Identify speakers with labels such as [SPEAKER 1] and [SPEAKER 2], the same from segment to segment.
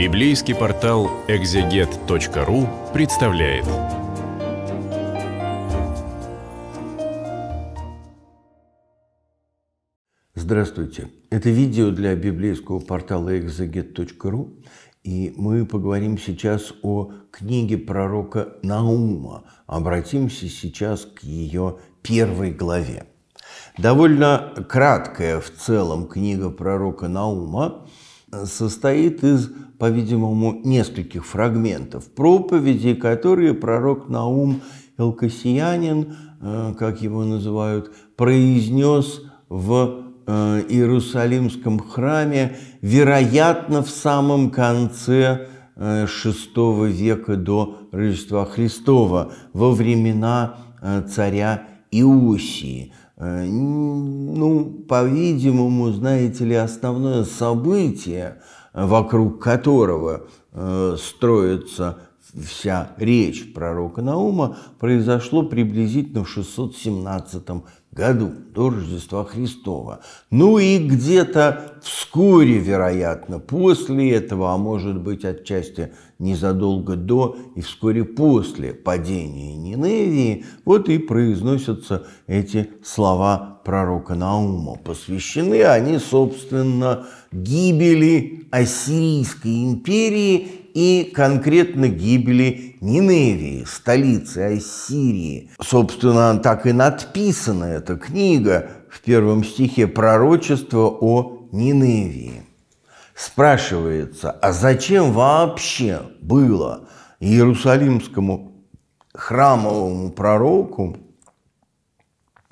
[SPEAKER 1] Библейский портал экзегет.ру представляет. Здравствуйте. Это видео для библейского портала экзегет.ру. И мы поговорим сейчас о книге пророка Наума. Обратимся сейчас к ее первой главе. Довольно краткая в целом книга пророка Наума, состоит из, по-видимому, нескольких фрагментов проповеди, которые пророк Наум Элкосиянин, э, как его называют, произнес в э, Иерусалимском храме, вероятно, в самом конце VI э, века до Рождества Христова, во времена царя Иосии. Э, ну, по-видимому, знаете ли, основное событие, э, вокруг которого э, строится вся речь пророка Наума произошло приблизительно в 617 году до Рождества Христова. Ну и где-то вскоре, вероятно, после этого, а может быть отчасти незадолго до и вскоре после падения Ниневии, вот и произносятся эти слова пророка Наума. Посвящены они, собственно, гибели Ассирийской империи и конкретно гибели Ниневии, столицы Ассирии. Собственно, так и надписана эта книга в первом стихе пророчества о Ниневии. Спрашивается, а зачем вообще было Иерусалимскому храмовому пророку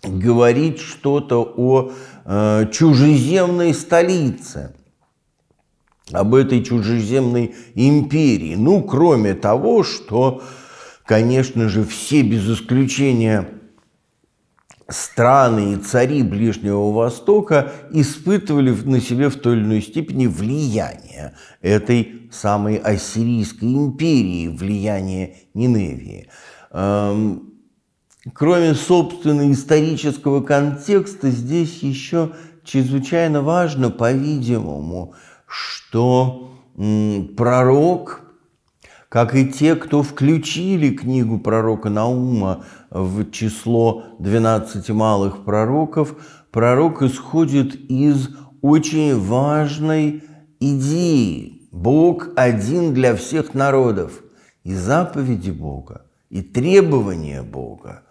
[SPEAKER 1] говорить что-то о э, чужеземной столице? об этой чужеземной империи. Ну, кроме того, что, конечно же, все без исключения страны и цари Ближнего Востока испытывали на себе в той или иной степени влияние этой самой Ассирийской империи, влияние Ниневии. Эм, кроме, собственно, исторического контекста, здесь еще чрезвычайно важно, по-видимому, что пророк, как и те, кто включили книгу пророка Наума в число 12 малых пророков, пророк исходит из очень важной идеи. Бог один для всех народов. И заповеди Бога, и требования Бога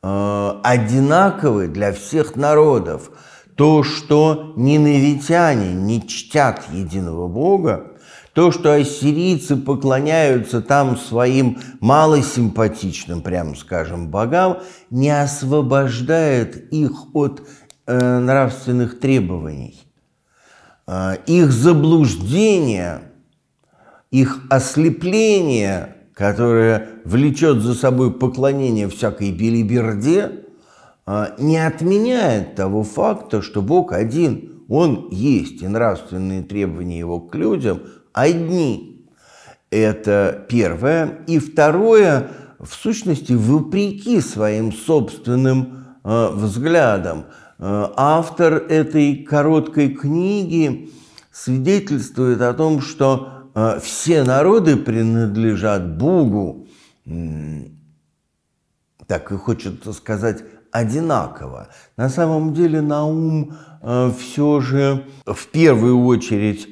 [SPEAKER 1] э, одинаковы для всех народов – то, что ниневитяне не чтят единого Бога, то, что ассирийцы поклоняются там своим малосимпатичным, прямо скажем, богам, не освобождает их от э, нравственных требований. Э, их заблуждение, их ослепление, которое влечет за собой поклонение всякой белиберде – а, не отменяет того факта, что Бог один, Он есть, и нравственные требования Его к людям одни. Это первое. И второе, в сущности, вопреки своим собственным а, взглядам. А, автор этой короткой книги свидетельствует о том, что все народы принадлежат Богу, так и хочется сказать одинаково. На самом деле на ум э, все же в первую очередь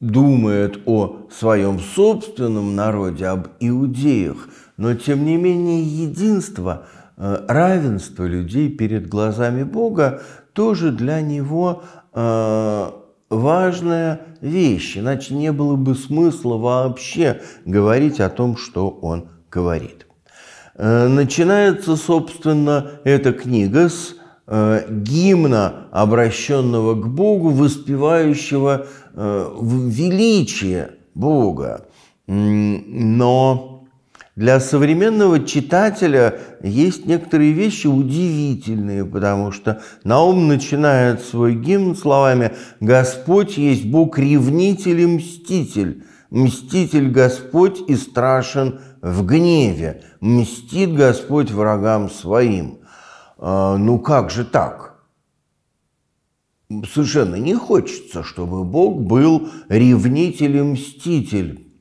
[SPEAKER 1] думает о своем собственном народе, об иудеях, но тем не менее единство, э, равенство людей перед глазами Бога тоже для него э, важная вещь, иначе не было бы смысла вообще говорить о том, что он говорит. Э, начинается, собственно, эта книга с э, гимна, обращенного к Богу, воспевающего э, величие Бога. Но для современного читателя есть некоторые вещи удивительные, потому что Наум начинает свой гимн словами «Господь есть Бог ревнитель и мститель, мститель Господь и страшен в гневе, мстит Господь врагам своим. А, ну как же так? Совершенно не хочется, чтобы Бог был ревнитель и мститель.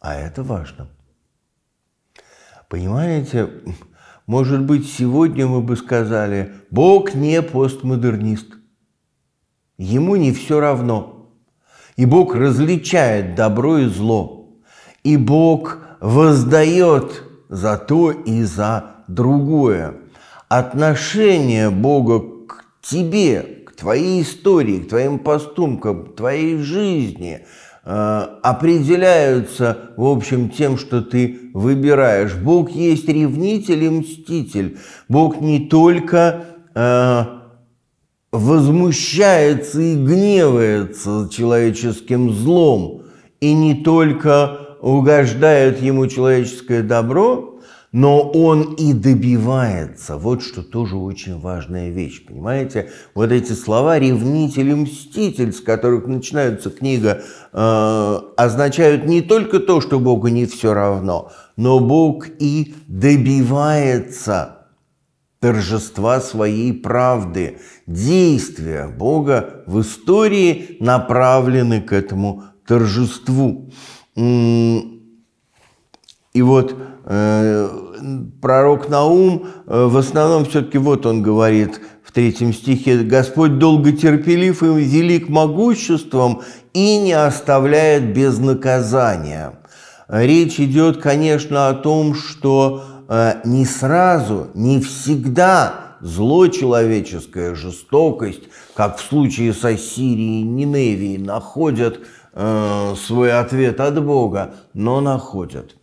[SPEAKER 1] А это важно. Понимаете, может быть, сегодня мы бы сказали, Бог не постмодернист. Ему не все равно. И Бог различает добро и зло и Бог воздает за то и за другое. Отношение Бога к тебе, к твоей истории, к твоим поступкам, к твоей жизни э, определяются, в общем, тем, что ты выбираешь. Бог есть ревнитель и мститель. Бог не только э, возмущается и гневается человеческим злом, и не только угождает ему человеческое добро, но он и добивается. Вот что тоже очень важная вещь, понимаете? Вот эти слова «ревнитель» и «мститель», с которых начинается книга, э, означают не только то, что Богу не все равно, но Бог и добивается торжества своей правды. Действия Бога в истории направлены к этому торжеству. И вот э, пророк Наум э, в основном все-таки вот он говорит в третьем стихе, «Господь долго терпелив и велик могуществом и не оставляет без наказания». Речь идет, конечно, о том, что э, не сразу, не всегда зло человеческое, жестокость, как в случае с Ассирией и Ниневией, находят – Э, свой ответ от Бога, но находят.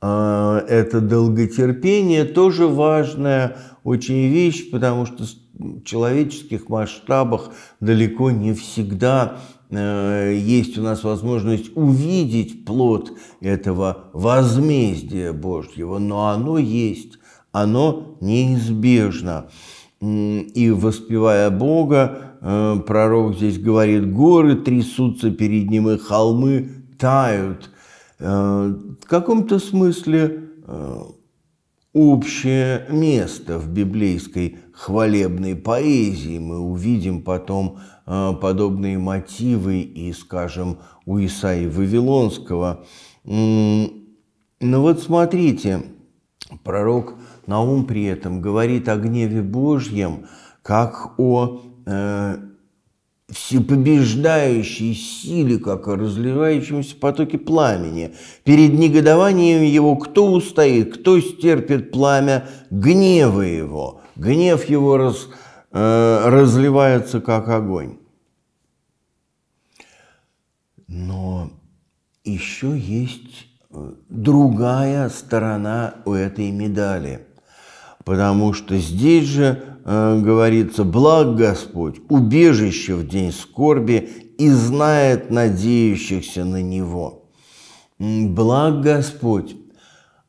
[SPEAKER 1] Э, это долготерпение тоже важная очень вещь, потому что в человеческих масштабах далеко не всегда э, есть у нас возможность увидеть плод этого возмездия Божьего, но оно есть, оно неизбежно и воспевая Бога, э, пророк здесь говорит, горы трясутся перед ним, и холмы тают. Э, в каком-то смысле э, общее место в библейской хвалебной поэзии. Мы увидим потом подобные мотивы и, скажем, у Исаи Вавилонского. Но ну вот смотрите, пророк – Наум при этом говорит о гневе Божьем как о э, всепобеждающей силе, как о разливающемся потоке пламени. Перед негодованием его кто устоит, кто стерпит пламя гнева его. Гнев его раз, э, разливается, как огонь. Но еще есть э, другая сторона у этой медали – потому что здесь же э, говорится «благ Господь, убежище в день скорби и знает надеющихся на Него». Благ Господь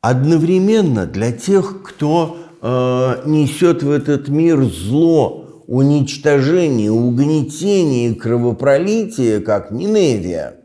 [SPEAKER 1] одновременно для тех, кто э, несет в этот мир зло, уничтожение, угнетение кровопролитие, как Ниневия.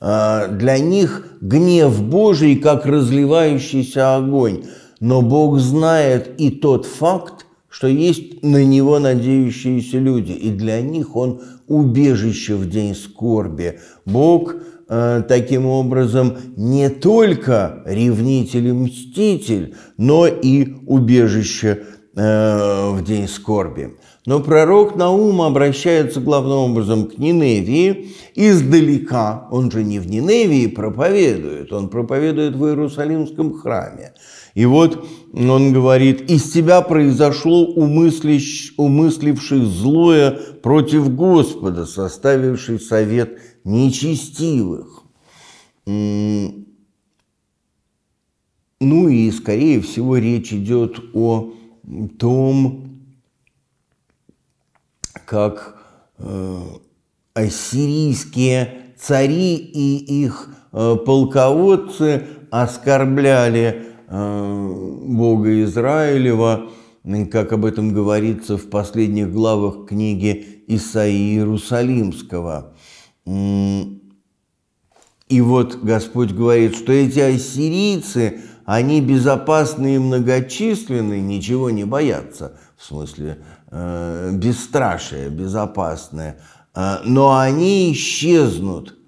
[SPEAKER 1] Э, для них гнев Божий, как разливающийся огонь – но Бог знает и тот факт, что есть на него надеющиеся люди, и для них он убежище в день скорби. Бог э, таким образом не только ревнитель и мститель, но и убежище э, в день скорби. Но пророк Наум обращается главным образом к Ниневии издалека. Он же не в Ниневии проповедует, он проповедует в Иерусалимском храме. И вот он говорит, из тебя произошло умыслищ, умысливших злое против Господа, составивший совет нечестивых. Ну и, скорее всего, речь идет о том, как э, ассирийские цари и их э, полководцы оскорбляли Э, Бога Израилева, как об этом говорится в последних главах книги Исаии Иерусалимского. И вот Господь говорит, что эти ассирийцы, они безопасны и многочисленны, ничего не боятся, в смысле э, бесстрашие, безопасное, э, но они исчезнут –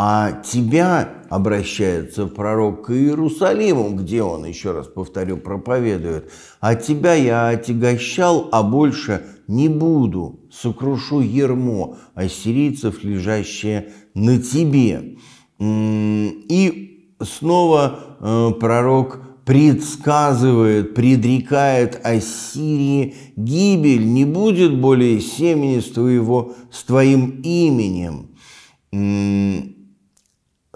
[SPEAKER 1] а тебя обращается пророк к Иерусалиму, где он, еще раз повторю, проповедует, а тебя я отягощал, а больше не буду, сокрушу ермо ассирийцев, лежащее на тебе. И снова э, пророк предсказывает, предрекает Ассирии гибель, не будет более семени с твоего, с твоим именем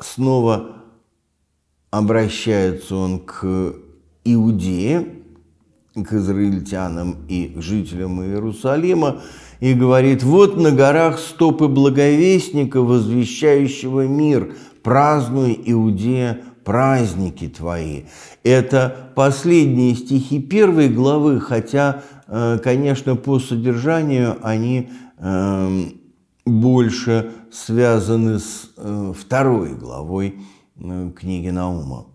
[SPEAKER 1] снова обращается он к Иудее, к израильтянам и к жителям Иерусалима и говорит, вот на горах стопы благовестника, возвещающего мир, празднуй, Иудея, праздники твои. Это последние стихи первой главы, хотя, э, конечно, по содержанию они эм, больше связаны с э, второй главой э, книги Наума.